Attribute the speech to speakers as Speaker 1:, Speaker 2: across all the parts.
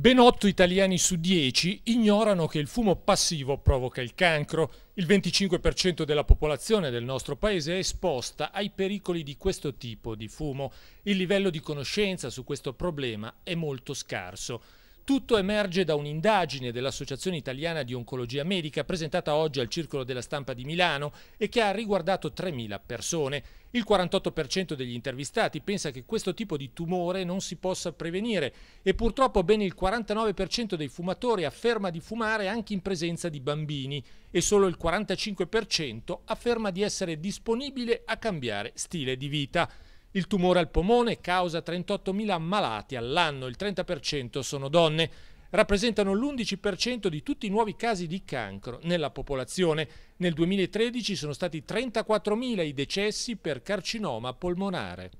Speaker 1: Ben 8 italiani su 10 ignorano che il fumo passivo provoca il cancro. Il 25% della popolazione del nostro paese è esposta ai pericoli di questo tipo di fumo. Il livello di conoscenza su questo problema è molto scarso. Tutto emerge da un'indagine dell'Associazione Italiana di Oncologia Medica presentata oggi al Circolo della Stampa di Milano e che ha riguardato 3.000 persone. Il 48% degli intervistati pensa che questo tipo di tumore non si possa prevenire e purtroppo ben il 49% dei fumatori afferma di fumare anche in presenza di bambini e solo il 45% afferma di essere disponibile a cambiare stile di vita. Il tumore al polmone causa 38.000 malati all'anno, il 30% sono donne. Rappresentano l'11% di tutti i nuovi casi di cancro nella popolazione. Nel 2013 sono stati 34.000 i decessi per carcinoma polmonare.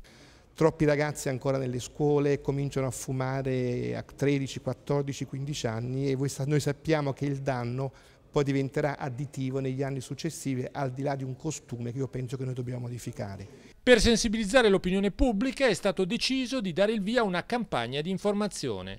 Speaker 2: Troppi ragazzi ancora nelle scuole cominciano a fumare a 13, 14, 15 anni e noi sappiamo che il danno poi diventerà additivo negli anni successivi al di là di un costume che io penso che noi dobbiamo modificare.
Speaker 1: Per sensibilizzare l'opinione pubblica è stato deciso di dare il via a una campagna di informazione.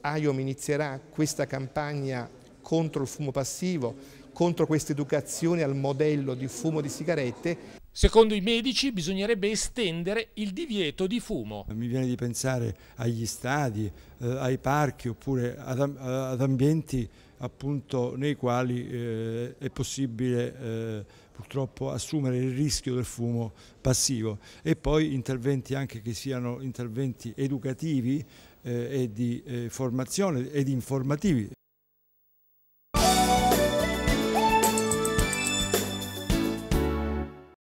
Speaker 2: AIOM inizierà questa campagna contro il fumo passivo, contro questa educazione al modello di fumo di sigarette Secondo i medici
Speaker 1: bisognerebbe estendere il divieto di fumo.
Speaker 3: Mi viene di pensare agli stadi, eh, ai parchi oppure ad, eh, ad ambienti appunto, nei quali eh, è possibile eh, purtroppo assumere il rischio del fumo passivo e poi interventi anche che siano interventi educativi eh, e di eh, formazione ed informativi.